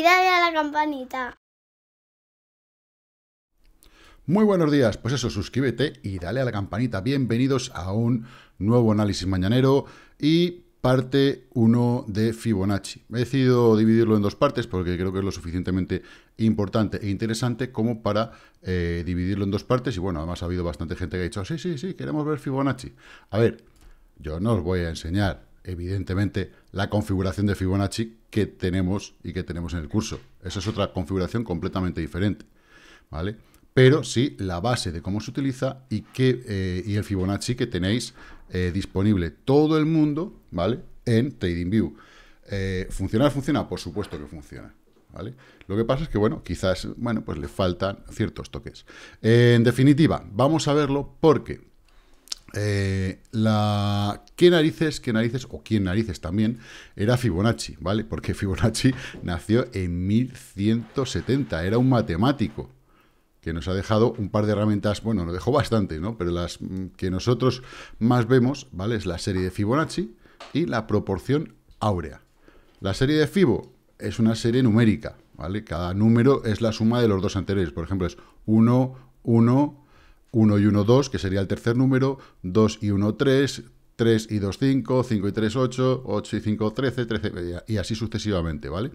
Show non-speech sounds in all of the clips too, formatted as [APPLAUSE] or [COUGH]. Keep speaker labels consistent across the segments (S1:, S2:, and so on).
S1: y dale a la campanita. Muy buenos días, pues eso, suscríbete y dale a la campanita. Bienvenidos a un nuevo análisis mañanero y parte 1 de Fibonacci. He decidido dividirlo en dos partes porque creo que es lo suficientemente importante e interesante como para eh, dividirlo en dos partes. Y bueno, además ha habido bastante gente que ha dicho, sí, sí, sí, queremos ver Fibonacci. A ver, yo no os voy a enseñar evidentemente, la configuración de Fibonacci que tenemos y que tenemos en el curso. Esa es otra configuración completamente diferente, ¿vale? Pero sí la base de cómo se utiliza y, que, eh, el Fibonacci que tenéis eh, disponible todo el mundo, ¿vale? En TradingView. Eh, ¿Funciona? funciona? Por supuesto que funciona. ¿Vale? Lo que pasa es que, bueno, quizás, bueno, pues le faltan ciertos toques. en definitiva, vamos a verlo porque eh, la qué narices, qué narices, o quién narices también, era Fibonacci, ¿vale? Porque Fibonacci [LAUGHS] nació en 1170, era un matemático que nos ha dejado un par de herramientas, bueno, nos dejó bastante, ¿no? Pero las mm, que nosotros más vemos, ¿vale? Es la serie de Fibonacci y la proporción áurea. La serie de Fibo es una serie numérica, ¿vale? Cada número es la suma de los dos anteriores, por ejemplo, es 1, 1, 1 y 1, 2, que sería el tercer número, 2 y 1, 3, 3 y 2, 5, 5 y 3, 8, 8 y 5, 13, 13 y así sucesivamente, ¿vale?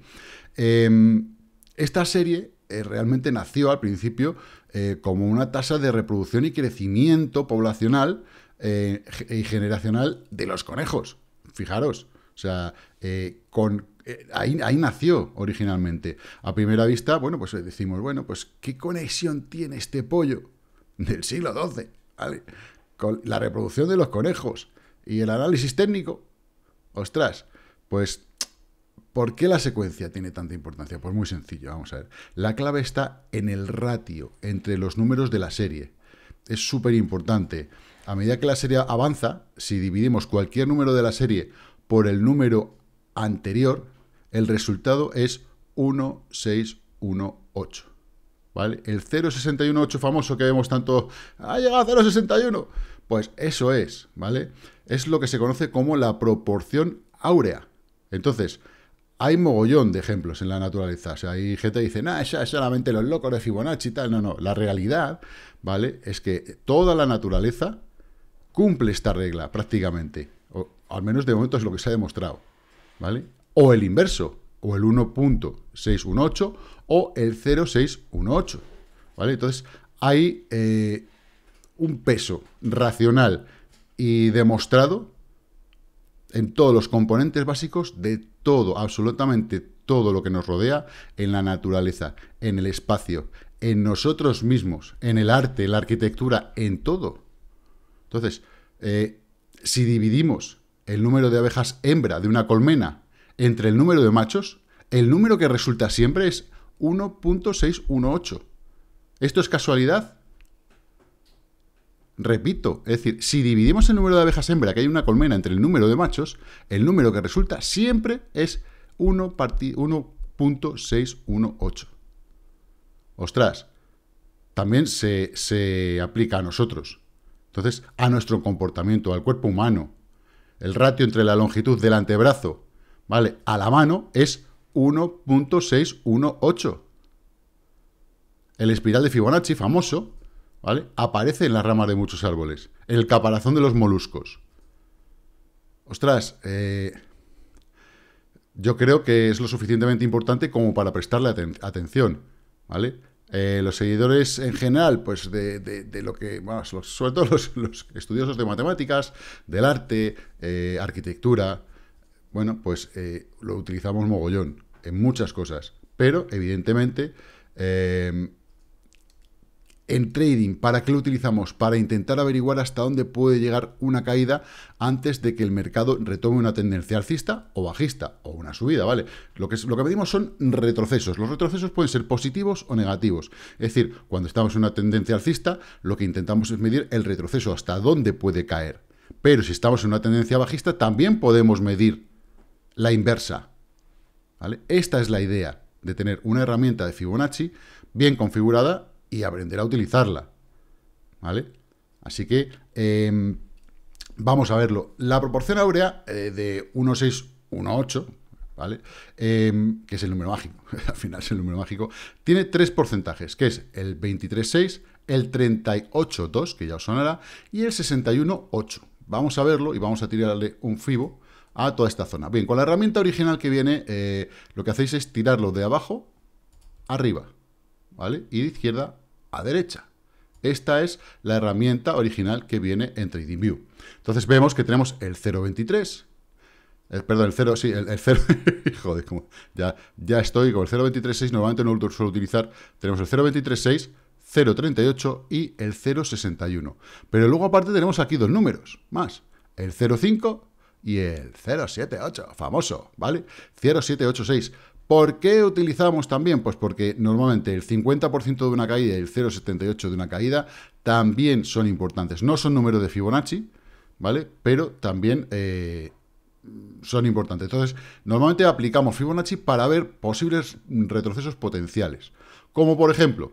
S1: Em, esta serie eh, realmente nació al principio eh, como una tasa de reproducción y crecimiento poblacional eh, y generacional de los conejos, fijaros, o sea, con ahí, ahí, nació originalmente. A primera vista, bueno, pues decimos, bueno, pues ¿qué conexión tiene este pollo del siglo XII, ¿vale? Con la reproducción de los conejos y el análisis técnico. Ostras, pues, ¿por qué la secuencia tiene tanta importancia? Pues muy sencillo, vamos a ver. La clave está en el ratio entre los números de la serie. Es súper importante. A medida que la serie avanza, si dividimos cualquier número de la serie por el número anterior, el resultado es 1, 6, 1, 8. ¿vale? El 0.618 famoso que vemos tanto, ha llegado a 0.61, pues eso es, ¿vale? Es lo que se conoce como la proporción áurea. Entonces, hay mogollón de ejemplos en la naturaleza. O sea, hay gente que dice, no, es solamente los locos de Fibonacci y tal. No, no. La realidad, ¿vale? Es que toda la naturaleza cumple esta regla prácticamente. O al menos de momento es lo que se ha demostrado, ¿vale? O el inverso o el 1.618 o el 0.618, ¿vale? Entonces, hay eh, un peso racional y demostrado en todos los componentes básicos de todo, absolutamente todo lo que nos rodea en la naturaleza, en el espacio, en nosotros mismos, en el arte, en la arquitectura, en todo. Entonces, eh, si dividimos el número de abejas hembra de una colmena entre el número de machos, el número que resulta siempre es 1.618. ¿Esto es casualidad? Repito, es decir, si dividimos el número de abejas hembra, que hay una colmena entre el número de machos, el número que resulta siempre es 1.618. Ostras, también se, se aplica a nosotros. Entonces, a nuestro comportamiento, al cuerpo humano, el ratio entre la longitud del antebrazo ¿vale? A la mano es 1.618. El espiral de Fibonacci, famoso, ¿vale? Aparece en las ramas de muchos árboles. El caparazón de los moluscos. Ostras, eh, yo creo que es lo suficientemente importante como para prestarle atención, ¿vale? Eh, los seguidores en general, pues de, lo que, bueno, sobre todo los, estudiosos de matemáticas, del arte, eh, arquitectura, bueno, pues eh, lo utilizamos mogollón en muchas cosas, pero evidentemente eh, en trading, ¿para qué lo utilizamos? Para intentar averiguar hasta dónde puede llegar una caída antes de que el mercado retome una tendencia alcista o bajista, o una subida, ¿vale? Lo que, lo que son retrocesos. Los retrocesos pueden ser positivos o negativos. Es decir, cuando estamos en una tendencia alcista, lo que intentamos es medir el retroceso, hasta dónde puede caer. Pero si estamos en una tendencia bajista, también podemos medir la inversa. ¿vale? Esta es la idea de tener una herramienta de Fibonacci bien configurada y aprender a utilizarla. ¿Vale? Así que em, vamos a verlo. La proporción áurea eh, de 1,618, ¿vale? Em, que es el número mágico, [LAUGHS] al final es el número mágico, tiene tres porcentajes, que es el 23,6, el 38,2, que ya os sonará, y el 61,8. Vamos a verlo y vamos a tirarle un fibo a toda esta zona. Bien, con la herramienta original que viene, eh, lo que hacéis es tirarlo de abajo arriba, ¿vale? Y de izquierda a derecha. Esta es la herramienta original que viene en TradingView. Entonces vemos que tenemos el 0.23, el, perdón, el 0, sí, el, 0, [LAUGHS] joder, como, ya, ya estoy con el 0.236, normalmente no lo suelo utilizar, tenemos el 0.236, 0.38 y el 0.61. Pero luego aparte tenemos aquí dos números, más, el 0.5 y el 078, famoso, ¿vale? 0786. ¿Por qué utilizamos también? Pues porque normalmente el 50% de una caída y el 0,78 de una caída también son importantes. No son números de Fibonacci, ¿vale? Pero también eh, son importantes. Entonces, normalmente aplicamos Fibonacci para ver posibles retrocesos potenciales. Como por ejemplo,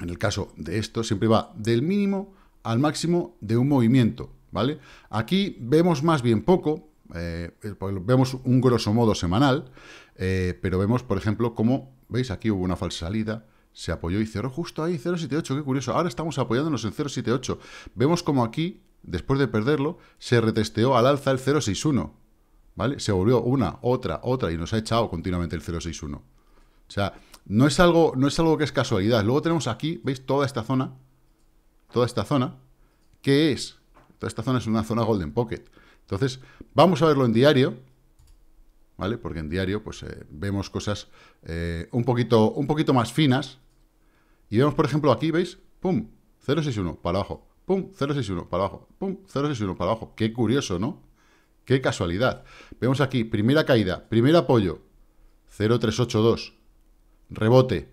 S1: en el caso de esto, siempre va del mínimo al máximo de un movimiento. ¿vale? Aquí vemos más bien poco, eh, vemos un grosso modo semanal, eh, pero vemos, por ejemplo, cómo, ¿veis? Aquí hubo una falsa salida, se apoyó y cerró justo ahí, 0.78, qué curioso. Ahora estamos apoyándonos en 0.78. Vemos como aquí, después de perderlo, se retesteó al alza el 0.61, ¿vale? Se volvió una, otra, otra, y nos ha echado continuamente el 0.61. O sea, no es, algo, no es algo que es casualidad. Luego tenemos aquí, ¿veis? Toda esta zona, toda esta zona, que es esta zona es una zona golden pocket. Entonces, vamos a verlo en diario, ¿vale? Porque en diario pues eh, vemos cosas eh, un, poquito, un poquito más finas. Y vemos, por ejemplo, aquí, ¿veis? Pum, 061 para abajo, pum, 061 para abajo, pum, 061 para abajo. Qué curioso, ¿no? Qué casualidad. Vemos aquí, primera caída, primer apoyo, 0382, rebote.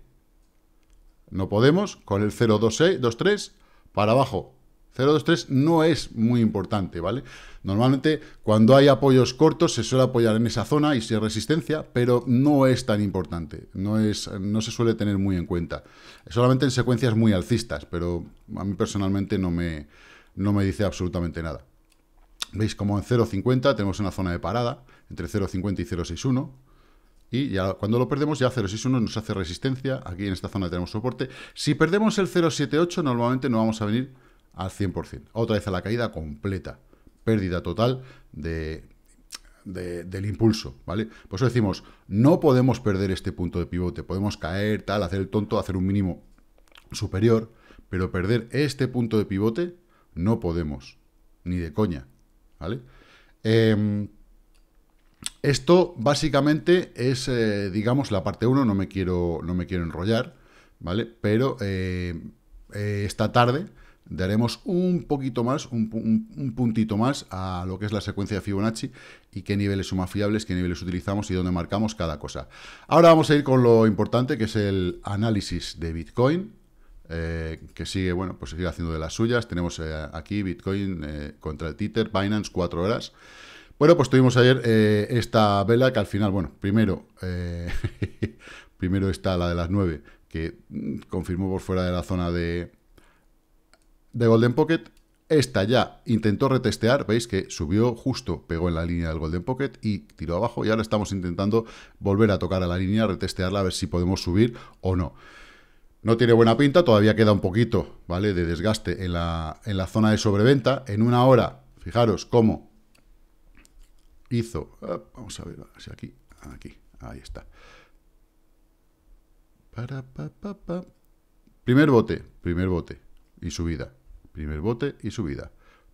S1: No podemos, con el 023... para abajo, 0,23 no es muy importante, ¿vale? Normalmente cuando hay apoyos cortos se suele apoyar en esa zona y si hay resistencia, pero no es tan importante, no, es, no se suele tener muy en cuenta. Solamente en secuencias muy alcistas, pero a mí personalmente no me, no me dice absolutamente nada. ¿Veis? Como en 0,50 tenemos una zona de parada, entre 0,50 y 0,61, y ya cuando lo perdemos ya 0.61 nos hace resistencia, aquí en esta zona tenemos soporte. Si perdemos el 0.78 normalmente no vamos a venir al 100%. Otra vez a la caída completa, pérdida total de, del impulso, ¿vale? Por eso decimos, no podemos perder este punto de pivote, podemos caer, tal, hacer el tonto, hacer un mínimo superior, pero perder este punto de pivote no podemos, ni de coña, ¿vale? Em, esto básicamente es, eh, digamos, la parte 1, no, me quiero, no me quiero enrollar, ¿vale? Pero eh, eh, esta tarde daremos un poquito más, un, puntito más a lo que es la secuencia de Fibonacci y qué niveles son más fiables, qué niveles utilizamos y dónde marcamos cada cosa. Ahora vamos a ir con lo importante, que es el análisis de Bitcoin, eh, que sigue, bueno, pues sigue haciendo de las suyas. Tenemos eh, aquí Bitcoin eh, contra el Tether, Binance, 4 horas. Bueno, pues tuvimos ayer esta vela que al final, bueno, primero, [LAUGHS] primero está la de las 9, que mm, confirmó por fuera de la zona de, de Golden Pocket. Esta ya intentó retestear, veis que subió justo, pegó en la línea del Golden Pocket y tiró abajo y ahora estamos intentando volver a tocar a la línea, retestearla, a ver si podemos subir o no. No tiene buena pinta, todavía queda un poquito ¿vale? de desgaste en la, en la zona de sobreventa. En una hora, fijaros cómo hizo, ah, vamos a ver si aquí, aquí, ahí está. Primer bote, primer bote y subida. Primer bote y subida.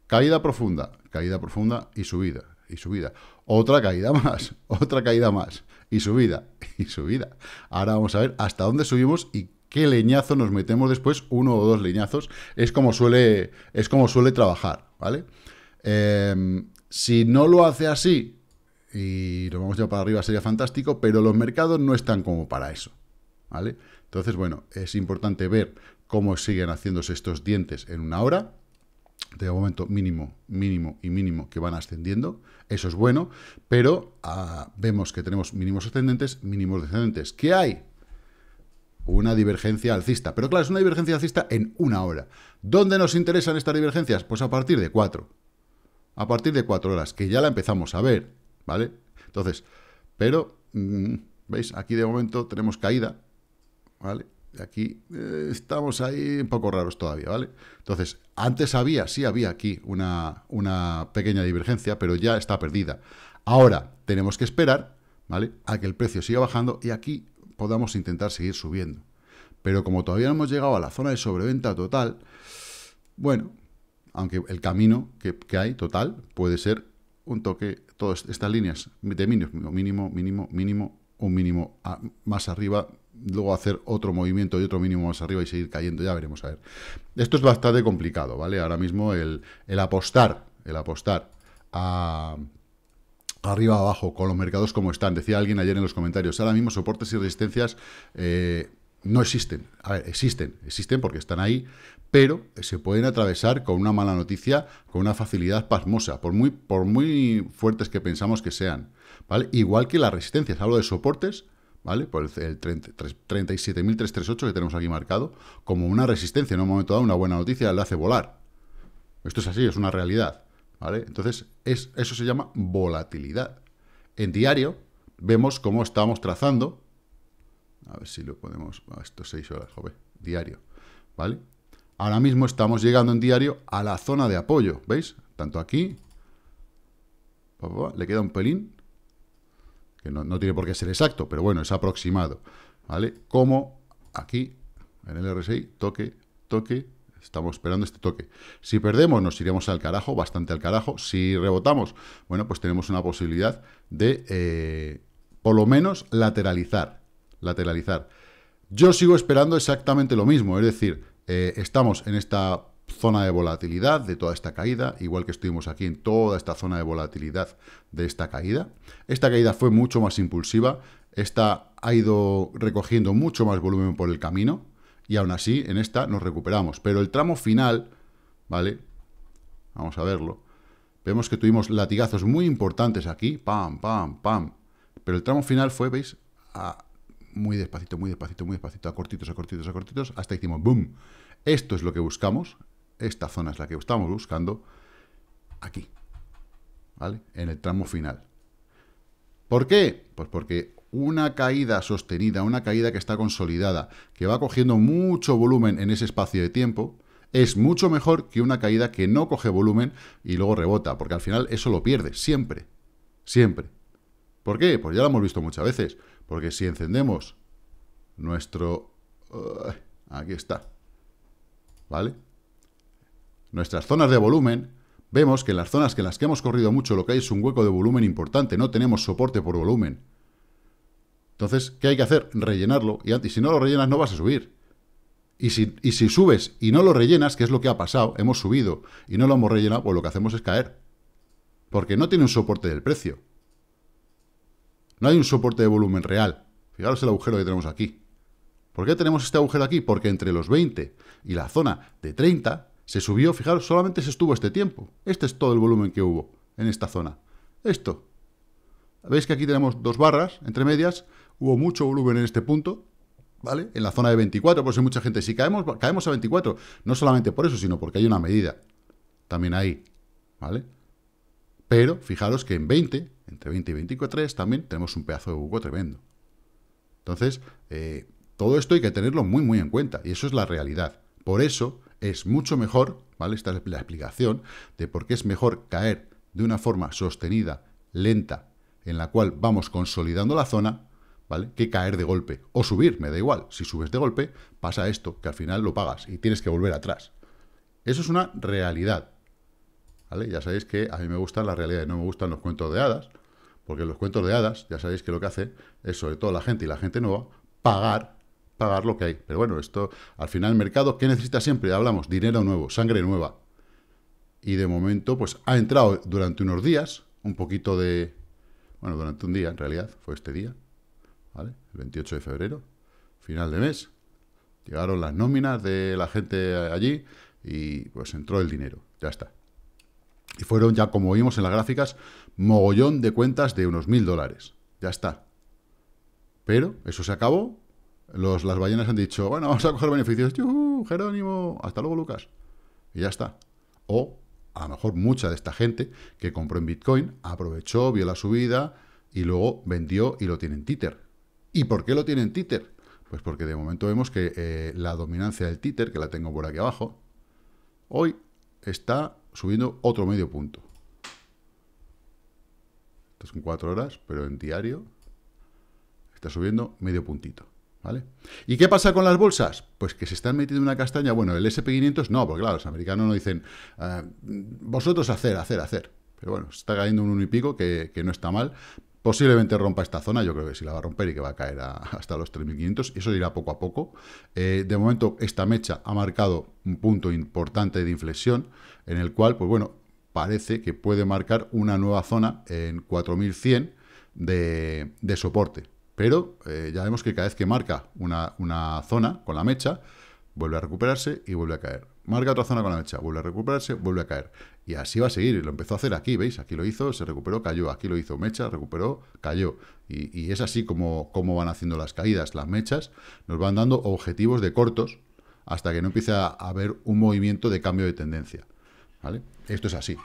S1: Caída profunda, caída profunda y subida, y subida. Otra caída [LAUGHS] más, otra caída más, y subida, y subida. Ahora vamos a ver hasta dónde subimos y qué leñazo nos metemos después, uno o dos leñazos. Es como suele, es como suele trabajar, ¿vale? Em, si no lo hace así y lo vamos ya para arriba sería fantástico, pero los mercados no están como para eso, ¿vale? Entonces, bueno, es importante ver cómo siguen haciéndose estos dientes en una hora. De momento mínimo, mínimo y mínimo que van ascendiendo. Eso es bueno, pero ah, vemos que tenemos mínimos ascendentes, mínimos descendentes. ¿Qué hay? Una divergencia alcista. Pero claro, es una divergencia alcista en una hora. ¿Dónde nos interesan estas divergencias? Pues a partir de cuatro. A partir de cuatro horas, que ya la empezamos a ver, ¿vale? Entonces, pero, mm, ¿veis? Aquí de momento tenemos caída, ¿vale? Aquí eh, estamos ahí un poco raros todavía, ¿vale? Entonces, antes había, sí había aquí una, una pequeña divergencia, pero ya está perdida. Ahora tenemos que esperar, ¿vale? A que el precio siga bajando y aquí podamos intentar seguir subiendo. Pero como todavía no hemos llegado a la zona de sobreventa total, bueno, aunque el camino que, hay total puede ser un toque, todas estas líneas de mínimo, mínimo, mínimo, mínimo, un mínimo más arriba luego hacer otro movimiento y otro mínimo más arriba y seguir cayendo, ya veremos a ver. Esto es bastante complicado, ¿vale? Ahora mismo el, apostar, el apostar a arriba abajo con los mercados como están. Decía alguien ayer en los comentarios, ahora mismo soportes y resistencias eh, no existen. A ver, existen, existen porque están ahí, pero se pueden atravesar con una mala noticia, con una facilidad pasmosa, por muy, por muy fuertes que pensamos que sean. ¿vale? Igual que las resistencias, hablo de soportes ¿vale? Por el, 37.338 que tenemos aquí marcado, como una resistencia, en un momento dado, una buena noticia le hace volar. Esto es así, es una realidad, ¿vale? Entonces, eso se llama volatilidad. En diario, vemos cómo estamos trazando, a ver si lo podemos, a estos 6 horas, joven, diario, ¿vale? Ahora mismo estamos llegando en diario a la zona de apoyo, ¿veis? Tanto aquí, le queda un pelín, que no, tiene por qué ser exacto, pero bueno, es aproximado, ¿vale? Como aquí, en el RSI, toque, toque, estamos esperando este toque. Si perdemos, nos iremos al carajo, bastante al carajo. Si rebotamos, bueno, pues tenemos una posibilidad de, eh, por lo menos, lateralizar, lateralizar. Yo sigo esperando exactamente lo mismo, es decir, eh, estamos en esta zona de volatilidad de toda esta caída, igual que estuvimos aquí en toda esta zona de volatilidad de esta caída. Esta caída fue mucho más impulsiva, esta ha ido recogiendo mucho más volumen por el camino y aún así en esta nos recuperamos. Pero el tramo final, ¿vale? Vamos a verlo. Vemos que tuvimos latigazos muy importantes aquí, pam, pam, pam. Pero el tramo final fue, ¿veis? muy despacito, muy despacito, muy despacito, a cortitos, a cortitos, a cortitos, hasta hicimos boom. Esto es lo que buscamos, esta zona es la que estamos buscando aquí, ¿vale? En el tramo final. ¿Por qué? Pues porque una caída sostenida, una caída que está consolidada, que va cogiendo mucho volumen en ese espacio de tiempo, es mucho mejor que una caída que no coge volumen y luego rebota, porque al final eso lo pierde, siempre, siempre. ¿Por qué? Pues ya lo hemos visto muchas veces, porque si encendemos nuestro... aquí está, ¿vale? nuestras zonas de volumen, vemos que en las zonas que en las que hemos corrido mucho lo que hay es un hueco de volumen importante, no tenemos soporte por volumen. Entonces, ¿qué hay que hacer? Rellenarlo, y, antes, si no lo rellenas no vas a subir. Y si, y si subes y no lo rellenas, que es lo que ha pasado, hemos subido y no lo hemos rellenado, pues lo que hacemos es caer. Porque no tiene un soporte del precio. No hay un soporte de volumen real. Fijaros el agujero que tenemos aquí. ¿Por qué tenemos este agujero aquí? Porque entre los 20 y la zona de 30 se subió, fijaros, solamente se estuvo este tiempo. Este es todo el volumen que hubo en esta zona. Esto. Veis que aquí tenemos dos barras entre medias. Hubo mucho volumen en este punto, ¿vale? En la zona de 24, por eso mucha gente, si caemos, caemos a 24, no solamente por eso, sino porque hay una medida también ahí, ¿vale? Pero fijaros que en 20, entre 20 y 24 también tenemos un pedazo de buco tremendo. Entonces, eh, todo esto hay que tenerlo muy, muy en cuenta, y eso es la realidad. Por eso es mucho mejor, ¿vale? Esta es la explicación de por qué es mejor caer de una forma sostenida, lenta, en la cual vamos consolidando la zona, ¿vale? Que caer de golpe o subir, me da igual. Si subes de golpe, pasa esto, que al final lo pagas y tienes que volver atrás. Eso es una realidad, ¿vale? Ya sabéis que a mí me gustan las realidades, no me gustan los cuentos de hadas, porque los cuentos de hadas, ya sabéis que lo que hace es, sobre todo la gente y la gente nueva, pagar pagar lo que hay. Pero bueno, esto al final el mercado, ¿qué necesita siempre? Hablamos, dinero nuevo, sangre nueva. Y de momento, pues ha entrado durante unos días, un poquito de... Bueno, durante un día, en realidad, fue este día, ¿vale? El 28 de febrero, final de mes. Llegaron las nóminas de la gente allí y pues entró el dinero, ya está. Y fueron ya, como vimos en las gráficas, mogollón de cuentas de unos mil dólares. Ya está. Pero eso se acabó los, las ballenas han dicho, bueno, vamos a coger beneficios, ¡Yuhu, Jerónimo, hasta luego Lucas, y ya está. O a lo mejor mucha de esta gente que compró en Bitcoin, aprovechó, vio la subida y luego vendió y lo tiene en títer. ¿Y por qué lo tiene en títer? Pues porque de momento vemos que eh, la dominancia del títer, que la tengo por aquí abajo, hoy está subiendo otro medio punto. es son cuatro horas, pero en diario está subiendo medio puntito. ¿Y qué pasa con las bolsas? Pues que se están metiendo una castaña. Bueno, el SP500 no, porque claro, los americanos no dicen, ah, vosotros hacer, hacer, hacer. Pero bueno, se está cayendo un uno y pico, que, no está mal. Posiblemente rompa esta zona, yo creo que sí la va a romper y que va a caer [LAUGHS] hasta los 3.500. Eso irá poco a poco. Eh, de momento, esta mecha ha marcado un punto importante de inflexión, en el cual, pues bueno, parece que puede marcar una nueva zona en 4.100 de soporte. Pero eh, ya vemos que cada vez que marca una, zona con la mecha, vuelve a recuperarse y vuelve a caer. Marca otra zona con la mecha, vuelve a recuperarse, vuelve a caer. Y así va a seguir. Lo empezó a hacer aquí, ¿veis? Aquí lo hizo, se recuperó, cayó. Aquí lo hizo, mecha, recuperó, cayó. Y, es así como, van haciendo las caídas. Las mechas nos van dando objetivos de cortos hasta que no empiece a haber un movimiento de cambio de tendencia. ¿Vale? Esto es así.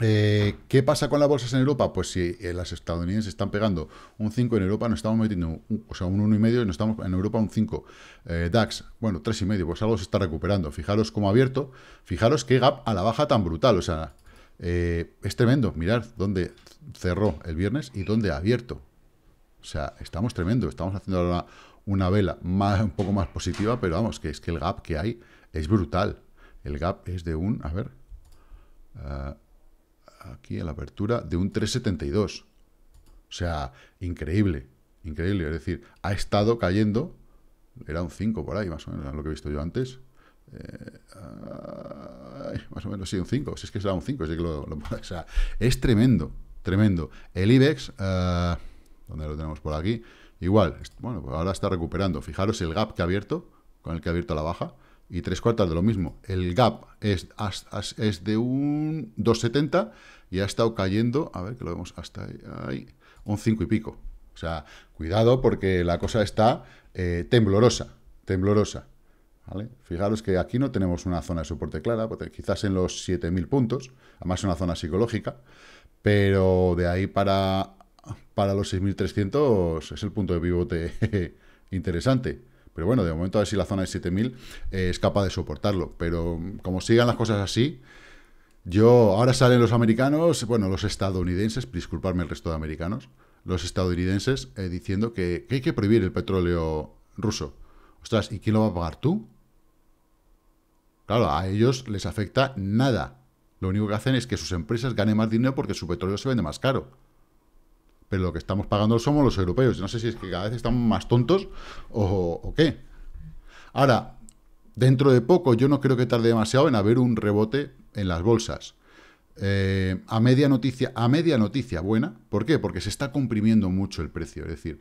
S1: Eh, ¿Qué pasa con las bolsas en Europa? Pues si eh, las estadounidenses están pegando un 5 en Europa, nos estamos metiendo, un, o sea, un 1,5 y, nos estamos en Europa un 5. Eh, DAX, bueno, 3,5, pues algo se está recuperando. Fijaros cómo ha abierto, fijaros qué gap a la baja tan brutal, o sea, es tremendo. Mirad dónde cerró el viernes y dónde ha abierto. O sea, estamos tremendo, estamos haciendo ahora una, vela un poco más positiva, pero vamos, que es que el gap que hay es brutal. El gap es de un, a ver aquí a la apertura de un 3,72. O sea, increíble, increíble. Es decir, ha estado cayendo, era un 5 por ahí, más o menos, lo que he visto yo antes. Eh, más o menos, sí, un 5. Si es que será un 5, [LAUGHS] es tremendo, tremendo. El IBEX, eh, donde lo tenemos por aquí, igual, bueno, pues ahora está recuperando. Fijaros el gap que ha abierto, con el que ha abierto la baja y tres cuartas de lo mismo. El gap es, es de un 2,70 y ha estado cayendo, a ver que lo vemos hasta ahí, un 5 y pico. O sea, cuidado porque la cosa está eh, temblorosa, temblorosa. Fijaros que aquí no tenemos una zona de soporte clara, porque quizás en los 7.000 puntos, además es una zona psicológica, pero de ahí para, para los 6.300 es el punto de pivote [LAUGHS] interesante. Pero bueno, de momento a ver si la zona de 7000 eh, es capaz de soportarlo. Pero mm, como sigan las cosas así, yo ahora salen los americanos, bueno, los estadounidenses, disculparme el resto de americanos, los estadounidenses eh, diciendo que, que hay que prohibir el petróleo ruso. Ostras, ¿y quién lo va a pagar tú? Claro, a ellos les afecta nada. Lo único que hacen es que sus empresas ganen más dinero porque su petróleo se vende más caro pero lo que estamos pagando somos los europeos. No sé si es que cada vez estamos más tontos o, qué. Ahora, dentro de poco, yo no creo que tarde demasiado en haber un rebote en las bolsas. Eh, a media noticia, a media noticia buena. ¿Por qué? Porque se está comprimiendo mucho el precio. Es decir,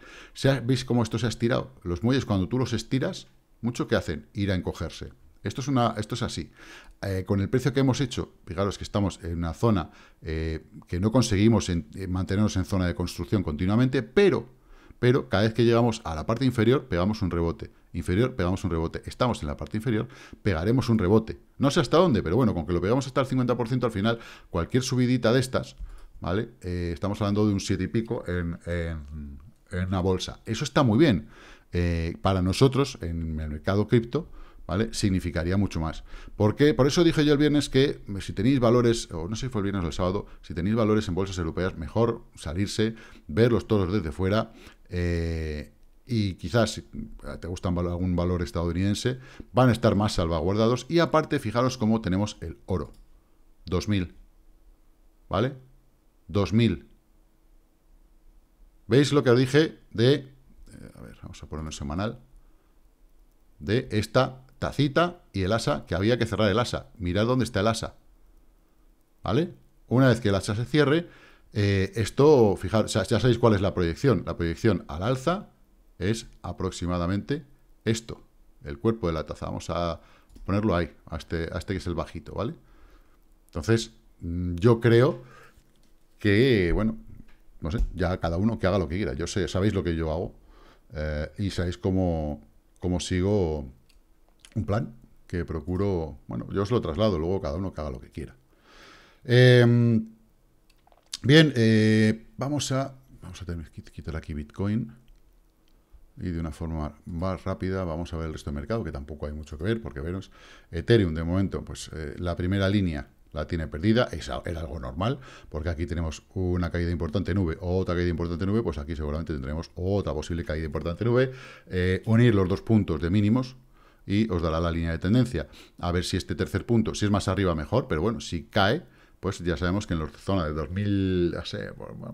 S1: ¿veis cómo esto se ha estirado? Los muelles, cuando tú los estiras, mucho que hacen, ir a encogerse. Esto es, una, esto es así. Eh, con el precio que hemos hecho, fijaros que estamos en una zona eh, que no conseguimos eh, mantenernos en zona de construcción continuamente, pero, pero cada vez que llegamos a la parte inferior pegamos un rebote. Inferior, pegamos un rebote. Estamos en la parte inferior, pegaremos un rebote. No sé hasta dónde, pero bueno, con que lo pegamos hasta el 50% al final, cualquier subidita de estas, ¿vale? estamos hablando de un 7 y pico en, en, en, una bolsa. Eso está muy bien. para nosotros, en el mercado cripto, ¿vale? Significaría mucho más. ¿Por Por eso dije yo el viernes que eh, si tenéis valores, o no sé si fue el viernes o el sábado, si tenéis valores en bolsas europeas, mejor salirse, verlos todos desde fuera, eh, y quizás si te gustan algún valor estadounidense, van a estar más salvaguardados. Y aparte, fijaros cómo tenemos el oro. 2000. ¿Vale? 2000. ¿Veis lo que os dije de... Eh, a ver, vamos a ponerlo en semanal. De esta cita y el asa, que había que cerrar el asa. Mirad dónde está el asa. ¿Vale? Una vez que el asa se cierre, eh, esto, fijaros, ya, sabéis cuál es la proyección. La proyección al alza es aproximadamente esto, el cuerpo de la taza. Vamos a ponerlo ahí, a este, este que es el bajito, ¿vale? Entonces, mm, yo creo que, bueno, no sé, ya cada uno que haga lo que quiera. Yo sé, sabéis lo que yo hago eh, y sabéis cómo sigo un plan que procuro, bueno, yo os lo traslado, luego cada uno que haga lo que quiera. Em, bien, eh, vamos a, vamos a quitar aquí Bitcoin y de una forma más rápida vamos a ver el resto del mercado, que tampoco hay mucho que ver, porque veros, Ethereum de momento, pues eh, la primera línea la tiene perdida, es, algo normal, porque aquí tenemos una caída importante nube V, otra caída importante nube pues aquí seguramente tendremos otra posible caída importante nube eh, unir los dos puntos de mínimos, y os dará la línea de tendencia. A ver si este tercer punto, si es más arriba mejor, pero bueno, si cae, pues ya sabemos que en la zona de 2000, no sé,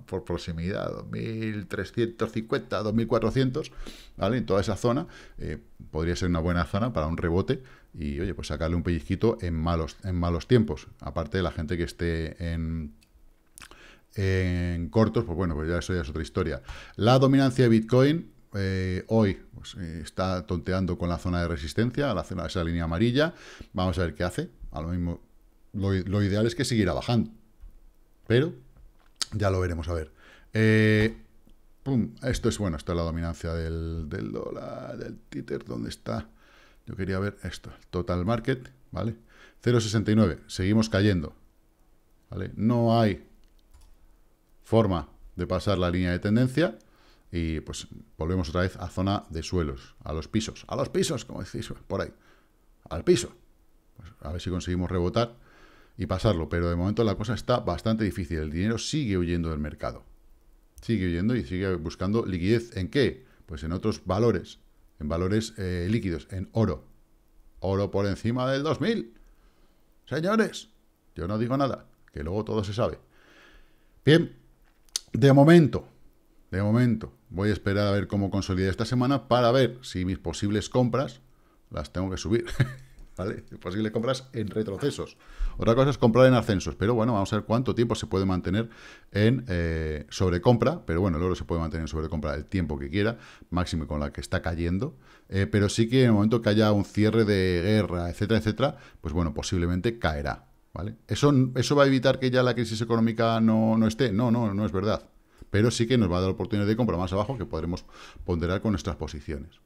S1: por, proximidad, 2350, 2400, ¿vale? En toda esa zona eh, podría ser una buena zona para un rebote y, oye, pues sacarle un pellizquito en malos, en malos tiempos. Aparte de la gente que esté en, en cortos, pues bueno, pues ya eso ya es otra historia. La dominancia de Bitcoin eh, hoy pues, eh, está tonteando con la zona de resistencia, la zona, esa línea amarilla. Vamos a ver qué hace. A lo mismo, lo, ideal es que siguiera bajando. Pero ya lo veremos, a ver. Eh, esto es bueno, esto es la dominancia del, del dólar, del títer, ¿dónde está? Yo quería ver esto, el total market, ¿vale? 0,69, seguimos cayendo, ¿vale? No hay forma de pasar la línea de tendencia, y pues volvemos otra vez a zona de suelos, a los pisos, a los pisos, como decís, por ahí, al piso. Pues, a ver si conseguimos rebotar y pasarlo, pero de momento la cosa está bastante difícil. El dinero sigue huyendo del mercado, sigue huyendo y sigue buscando liquidez. ¿En qué? Pues en otros valores, en valores eh, líquidos, en oro. Oro por encima del 2000. Señores, yo no digo nada, que luego todo se sabe. Bien, de momento, de momento voy a esperar a ver cómo consolida esta semana para ver si mis posibles compras las tengo que subir. [LAUGHS] ¿Vale? Posibles compras en retrocesos. Otra cosa es comprar en ascensos, pero bueno, vamos a ver cuánto tiempo se puede mantener en eh, sobrecompra, pero bueno, el oro se puede mantener en sobrecompra el tiempo que quiera, máximo con la que está cayendo, eh, pero sí que en el momento que haya un cierre de guerra, etcétera, etcétera, pues bueno, posiblemente caerá, ¿vale? ¿Eso, eso va a evitar que ya la crisis económica no, no esté? No, no, no es verdad pero sí que nos va a dar la oportunidad de comprar más abajo que podremos ponderar con nuestras posiciones.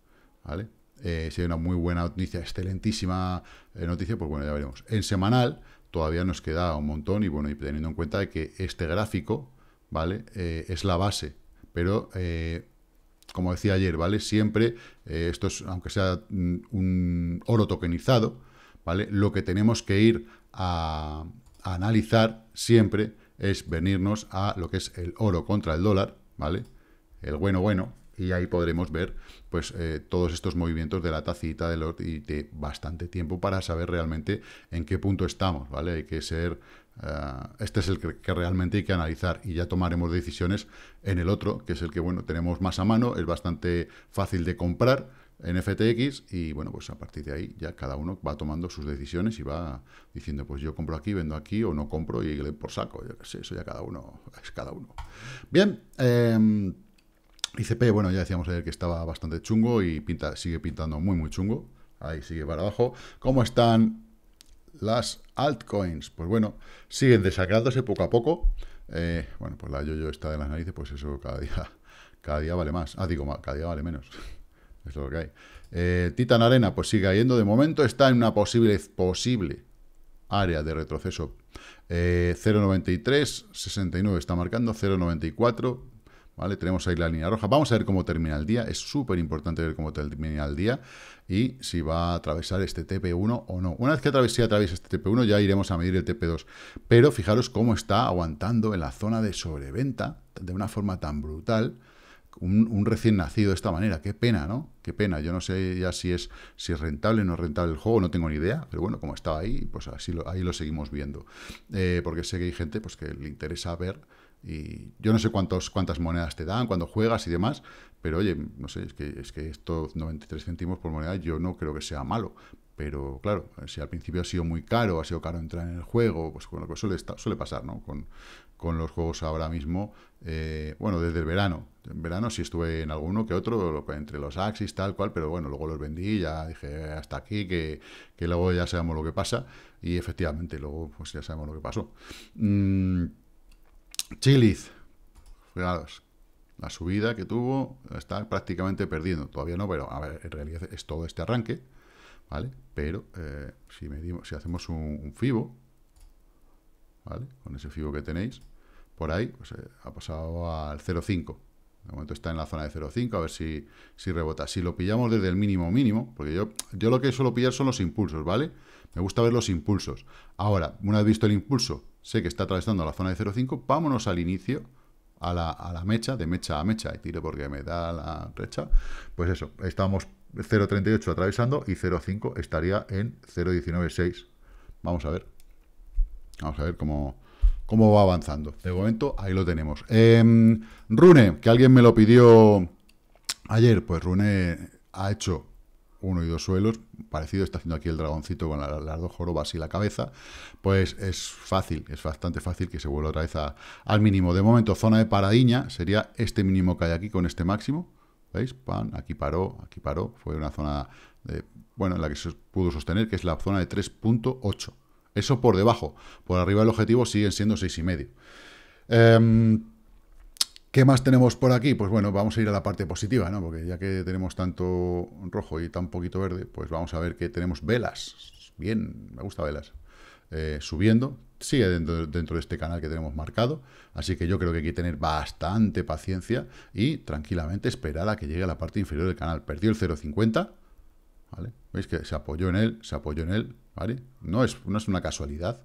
S1: ¿vale? Eh, si una muy buena noticia, excelentísima eh, noticia, pues bueno, ya veremos. En semanal todavía nos queda un montón y bueno, y teniendo en cuenta que este gráfico, ¿vale? Eh, es la base, pero... como decía ayer, ¿vale? Siempre, esto es, aunque sea mm, un oro tokenizado, ¿vale? Lo que tenemos que ir a, a analizar siempre es venirnos a lo que es el oro contra el dólar, ¿vale? El bueno bueno, y ahí podremos ver pues eh, todos estos movimientos de la tacita del oro y de bastante tiempo para saber realmente en qué punto estamos, ¿vale? Hay que ser eh, este es el que, que, realmente hay que analizar y ya tomaremos decisiones en el otro, que es el que bueno tenemos más a mano, es bastante fácil de comprar en FTX y bueno, pues a partir de ahí ya cada uno va tomando sus decisiones y va diciendo, pues yo compro aquí, vendo aquí o no compro y le por saco, sé, eso ya cada uno es cada uno. Bien, em, ICP, bueno, ya decíamos ayer que estaba bastante chungo y pinta, sigue pintando muy muy chungo, ahí sigue para abajo. ¿Cómo están las altcoins? Pues bueno, siguen desagradándose poco a poco. Eh, bueno, pues la yo-yo está de las narices, pues eso cada día, [LAUGHS] cada día vale más. Ah, digo, cada día vale menos. Eh, Titan Arena, pues sigue yendo. De momento está en una posible, posible área de retroceso. 0.93, eh, 69 está marcando, 0.94. ¿Vale? Tenemos ahí la línea roja. Vamos a ver cómo termina el día. Es súper importante ver cómo termina el día y si va a atravesar este TP1 o no. Una vez que atraviese atraviese este TP1 ya iremos a medir el TP2. Pero fijaros cómo está aguantando en la zona de sobreventa de una forma tan brutal un, recién nacido de esta manera. Qué pena, ¿no? Qué pena. Yo no sé ya si es, si es rentable o no es rentable el juego, no tengo ni idea, pero bueno, como estaba ahí, pues así ahí lo seguimos viendo. Eh, porque sé que hay gente pues, que le interesa ver y yo no sé cuántos, cuántas monedas te dan, cuando juegas y demás, pero oye, no sé, es que, es que estos 93 céntimos por moneda yo no creo que sea malo. Pero claro, si al principio ha sido muy caro, ha sido caro entrar en el juego, pues con lo que suele, suele pasar, ¿no? Con, con los juegos ahora mismo, eh, bueno, desde el verano. En verano sí estuve en alguno que otro, entre los Axis, tal cual, pero bueno, luego los vendí, ya dije hasta aquí, que, luego ya sabemos lo que pasa, y efectivamente, luego pues ya sabemos lo que pasó. Mm, Chiliz, la subida que tuvo está prácticamente perdiendo, todavía no, pero a ver, en realidad es todo este arranque, ¿vale? Pero eh, si medimos, si hacemos un, un FIBO, ¿vale? Con ese FIBO que tenéis, por ahí, pues eh, ha pasado al 0,5. De momento está en la zona de 0,5, a ver si, si rebota. Si lo pillamos desde el mínimo mínimo, porque yo, yo lo que suelo pillar son los impulsos, ¿vale? Me gusta ver los impulsos. Ahora, una vez visto el impulso, sé que está atravesando la zona de 0,5, vámonos al inicio, a la, a la, mecha, de mecha a mecha, y tiro porque me da la recha, pues eso, estamos 0.38 atravesando y 0.5 estaría en 0.196. Vamos a ver. Vamos a ver cómo, cómo va avanzando. De momento, ahí lo tenemos. Em, Rune, que alguien me lo pidió ayer, pues Rune ha hecho uno y dos suelos, parecido está haciendo aquí el dragoncito con las dos jorobas y la cabeza, pues es fácil, es bastante fácil que se vuelva otra vez a, al mínimo. De momento, zona de paradiña sería este mínimo que hay aquí con este máximo, ¿veis? Pan, aquí paró, aquí paró, fue una zona de, bueno, en la que se pudo sostener, que es la zona de 3.8. Eso por debajo. Por arriba del objetivo siguen siendo 6,5. Em, ¿Qué más tenemos por aquí? Pues bueno, vamos a ir a la parte positiva, ¿no? Porque ya que tenemos tanto rojo y tan poquito verde, pues vamos a ver que tenemos velas. Bien, me gusta velas. Eh, subiendo, sigue dentro, dentro, de este canal que tenemos marcado, así que yo creo que hay que tener bastante paciencia y tranquilamente esperar a que llegue a la parte inferior del canal. Perdió el 0.50, ¿vale? Veis que se apoyó en él, se apoyó en él, no es, no es una casualidad.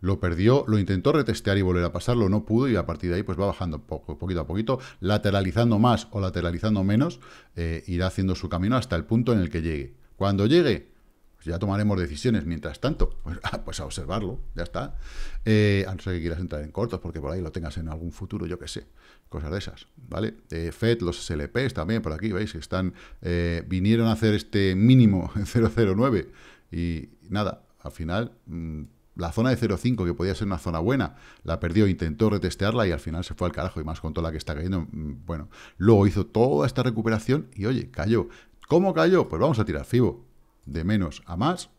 S1: Lo perdió, lo intentó retestear y volver a pasarlo, no pudo y a partir de ahí pues va bajando poco, poquito a poquito, lateralizando más o lateralizando menos, eh, irá haciendo su camino hasta el punto en el que llegue. Cuando llegue, pues, ya tomaremos decisiones. Mientras tanto, pues, [LAUGHS] ah, pues a observarlo, ya está. Eh, a no ser que quieras entrar en cortos, porque por ahí lo tengas en algún futuro, yo que sé, cosas de esas, ¿vale? Eh, FED, los SLPs también por aquí, ¿veis? Están, vinieron a hacer este mínimo [LAUGHS] en 009 y nada, al final mm, la zona de 0.5, que podía ser una zona buena, la perdió, intentó retestearla y al final se fue al carajo, y más con toda la que está cayendo. Mm, bueno, luego hizo toda esta recuperación y oye, cayó. ¿Cómo cayó? Pues vamos a tirar FIBO de menos a más.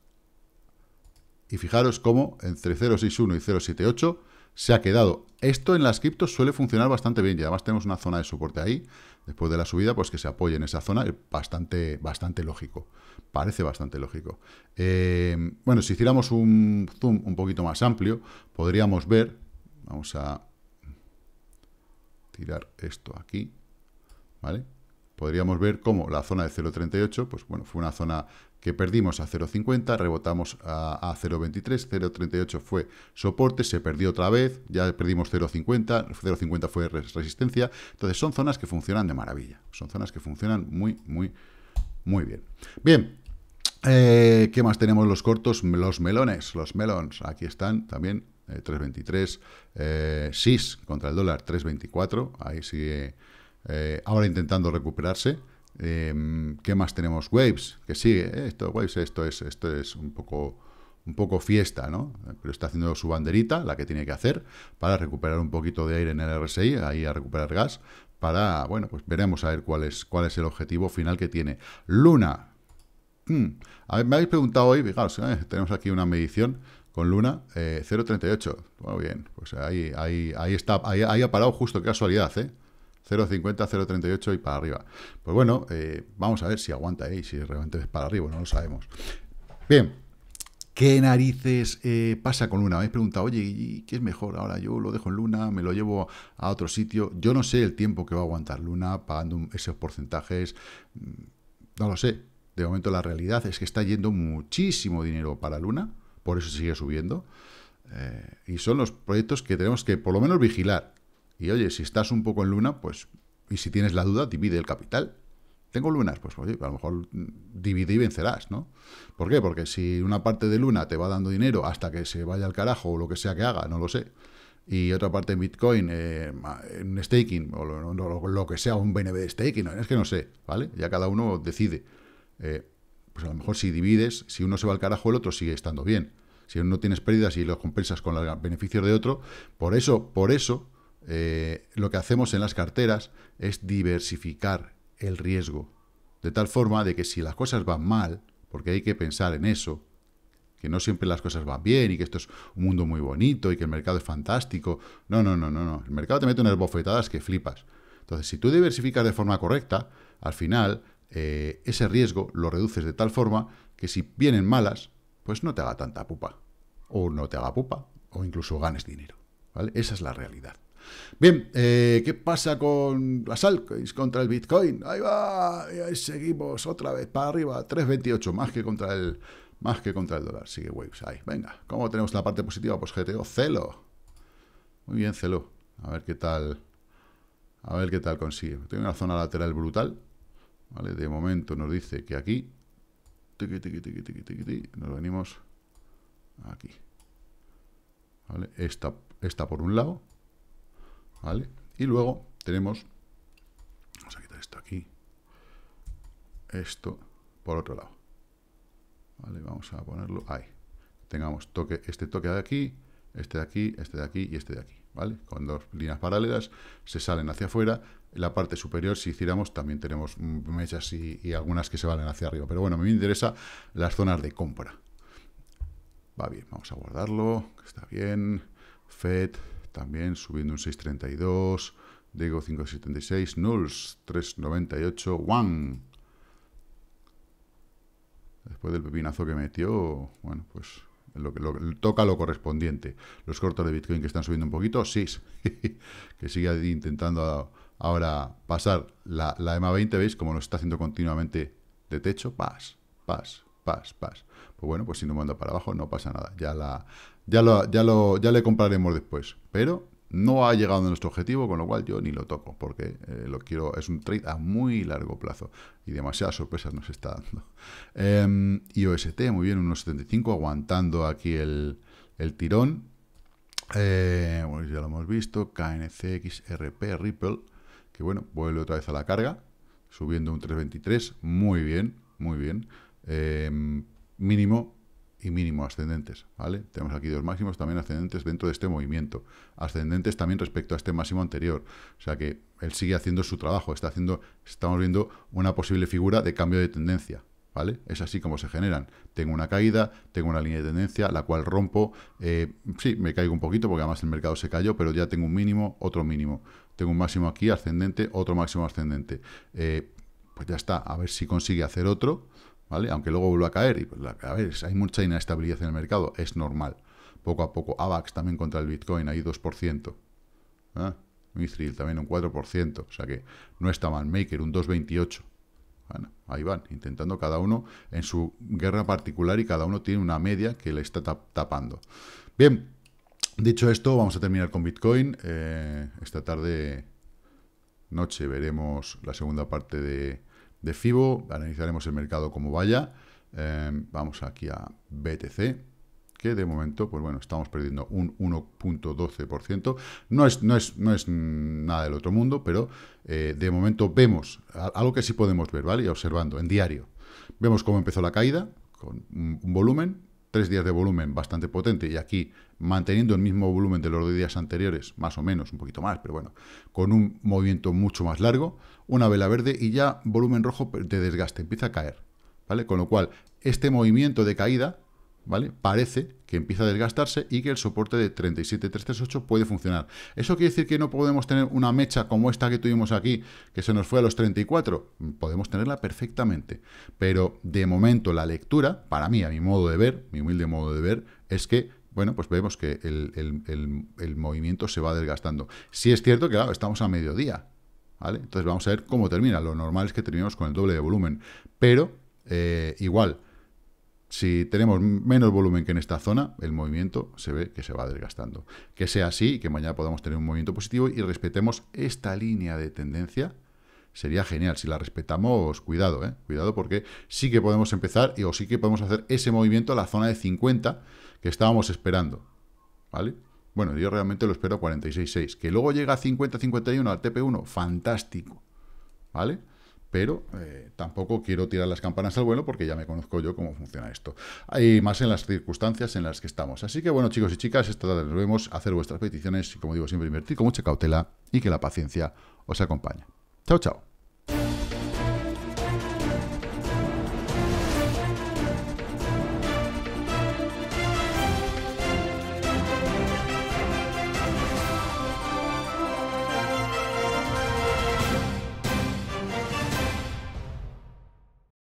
S1: Y fijaros cómo entre 0.61 y 0.78 se ha quedado. Esto en las criptos suele funcionar bastante bien y además tenemos una zona de soporte ahí. Después de la subida, pues que se apoye en esa zona, bastante, bastante lógico. Parece bastante lógico. Eh, bueno, si hiciéramos un zoom un poquito más amplio, podríamos ver, vamos a tirar esto aquí, ¿vale? Podríamos ver cómo la zona de 0.38, pues bueno, fue una zona que perdimos a 0,50, rebotamos a, 0,23, 0,38 fue soporte, se perdió otra vez, ya perdimos 0,50, 0,50 fue resistencia. Entonces son zonas que funcionan de maravilla, son zonas que funcionan muy, muy, muy bien. Bien, eh, ¿qué más tenemos los cortos? Los melones, los melons, aquí están también. 3.23, eh, eh, SIS contra el dólar 3.24, ahí sigue ahora intentando recuperarse, Em, ¿Qué más tenemos? Waves, que sigue. ¿eh? Esto, Waves, esto es, esto es un poco un poco fiesta, ¿no? Pero está haciendo su banderita, la que tiene que hacer, para recuperar un poquito de aire en el RSI, ahí a recuperar gas, para, bueno, pues veremos a ver cuál es, cuál es el objetivo final que tiene. Luna. Hmm. me habéis preguntado hoy, fijaros, eh, tenemos aquí una medición con Luna, eh, 0.38. Muy bien, pues ahí, ahí, ahí está, ahí, ahí, ha parado justo, qué casualidad, ¿eh? 0,50, 0,38 y para arriba. Pues bueno, eh, vamos a ver si aguanta ahí, eh, si realmente es para arriba, no lo sabemos. Bien, ¿qué narices eh, pasa con Luna? Me habéis preguntado, oye, ¿y ¿qué es mejor ahora? Yo lo dejo en Luna, me lo llevo a otro sitio. Yo no sé el tiempo que va a aguantar Luna pagando esos porcentajes, mm, no lo sé. De momento la realidad es que está yendo muchísimo dinero para Luna, por eso sigue subiendo. y son los proyectos que tenemos que por lo menos vigilar y oye, si estás un poco en luna, pues, y si tienes la duda, divide el capital. Tengo lunas, pues oye, a lo mejor divide y vencerás, ¿no? ¿Por qué? Porque si una parte de luna te va dando dinero hasta que se vaya al carajo o lo que sea que haga, no lo sé, y otra parte en Bitcoin, eh, en staking, o lo, que sea, un BNB staking, es que no sé, ¿vale? Ya cada uno decide. Eh, pues a lo mejor si divides, si uno se va al carajo, el otro sigue estando bien. Si uno tienes pérdidas y los compensas con los beneficios de otro, por eso, por eso, eh, lo que hacemos en las carteras es diversificar el riesgo. De tal forma de que si las cosas van mal, porque hay que pensar en eso, que no siempre las cosas van bien y que esto es un mundo muy bonito y que el mercado es fantástico. No, no, no, no, no. El mercado te mete unas bofetadas que flipas. Entonces, si tú diversificas de forma correcta, al final eh, ese riesgo lo reduces de tal forma que si vienen malas, pues no te haga tanta pupa. O no te haga pupa, o incluso ganes dinero. Esa es la realidad. Bien, eh, ¿qué pasa con las altcoins contra el Bitcoin? Ahí va, ahí seguimos otra vez para arriba, 3.28 más que contra el más que contra el dólar. Sigue Waves ahí. Venga, ¿cómo tenemos la parte positiva? Pues GTO, Celo. Muy bien, Celo. A ver qué tal a ver qué tal consigue. Tiene una zona lateral brutal. ¿Vale? De momento nos dice que aquí nos venimos aquí. Esta, esta por un lado y luego tenemos, vamos a quitar esto aquí, esto por otro lado, Vamos a ponerlo ahí. Tengamos toque, este toque de aquí, este de aquí, este de aquí y este de aquí, ¿vale? Con dos líneas paralelas, se salen hacia afuera, en la parte superior, si hiciéramos, también tenemos mechas y, algunas que se valen hacia arriba, pero bueno, me interesa las zonas de compra. Va bien, vamos a guardarlo, está bien, FED, también subiendo un 6.32, Digo 5.76, Nulls 3.98, one Después del pepinazo que metió, bueno, pues lo que toca lo correspondiente. Los cortos de Bitcoin que están subiendo un poquito, sí, [LAUGHS] que sigue intentando ahora pasar la, la EMA 20, ¿veis? Como lo está haciendo continuamente de techo, paz, paz, paz, paz. Pues bueno, pues si no manda para abajo no pasa nada. Ya la, ya lo, ya, le compraremos después. Pero no ha llegado a nuestro objetivo, con lo cual yo ni lo toco, porque eh, lo quiero. Es un trade a muy largo plazo y demasiadas sorpresas nos está dando. [LAUGHS] Eh, em, IOST, muy bien, 1.75, aguantando aquí el, el tirón. Eh, bueno, ya lo hemos visto. kncxrp Ripple, que bueno, vuelve otra vez a la carga, subiendo un 3.23, muy bien, muy bien. Em, mínimo y mínimo ascendentes, ¿vale? Tenemos aquí dos máximos también ascendentes dentro de este movimiento, ascendentes también respecto a este máximo anterior, o sea que él sigue haciendo su trabajo, está haciendo, estamos viendo una posible figura de cambio de tendencia, ¿vale? Es así como se generan. Tengo una caída, tengo una línea de tendencia, la cual rompo, si eh, sí, me caigo un poquito porque además el mercado se cayó, pero ya tengo un mínimo, otro mínimo, tengo un máximo aquí ascendente, otro máximo ascendente, eh, pues ya está, a ver si consigue hacer otro, ¿vale? Aunque luego vuelva a caer, y pues, a ver, hay mucha inestabilidad en el mercado, es normal. Poco a poco, AVAX también contra el Bitcoin, ahí 2%. ¿eh? Mithril también un 4%, o sea que no está mal. Maker un 2,28%. Bueno, ahí van, intentando cada uno en su guerra particular y cada uno tiene una media que le está tapando. Bien, dicho esto, vamos a terminar con Bitcoin. Eh, esta tarde, noche, veremos la segunda parte de de FIBO, analizaremos el mercado como vaya. Eh, vamos aquí a BTC, que de momento, pues bueno, estamos perdiendo un 1.12%. No es, no, es, no es nada del otro mundo, pero eh, de momento vemos algo que sí podemos ver, ¿vale? Y observando en diario. Vemos cómo empezó la caída, con un volumen, días de volumen bastante potente y aquí manteniendo el mismo volumen de los días anteriores, más o menos, un poquito más, pero bueno, con un movimiento mucho más largo, una vela verde y ya volumen rojo de desgaste, empieza a caer, ¿vale? Con lo cual, este movimiento de caída ¿vale? Parece que empieza a desgastarse y que el soporte de 37338 puede funcionar. ¿Eso quiere decir que no podemos tener una mecha como esta que tuvimos aquí, que se nos fue a los 34? Podemos tenerla perfectamente. Pero de momento la lectura, para mí, a mi modo de ver, mi humilde modo de ver, es que bueno, pues vemos que el, movimiento se va desgastando. Si es cierto que, claro, estamos a mediodía, ¿vale? Entonces vamos a ver cómo termina. Lo normal es que terminemos con el doble de volumen, pero eh, igual, si tenemos menos volumen que en esta zona, el movimiento se ve que se va desgastando. Que sea así y que mañana podamos tener un movimiento positivo y respetemos esta línea de tendencia, sería genial. Si la respetamos, cuidado, ¿eh? cuidado porque sí que podemos empezar y o sí que podemos hacer ese movimiento a la zona de 50 que estábamos esperando. ¿Vale? Bueno, yo realmente lo espero a 46.6. Que luego llega a 50-51 al TP1, fantástico. ¿Vale? pero eh, tampoco quiero tirar las campanas al vuelo porque ya me conozco yo cómo funciona esto. Y más en las circunstancias en las que estamos. Así que bueno, chicos y chicas, esta tarde nos vemos, hacer vuestras peticiones y como digo siempre, invertir con mucha cautela y que la paciencia os acompañe. Chao, chao.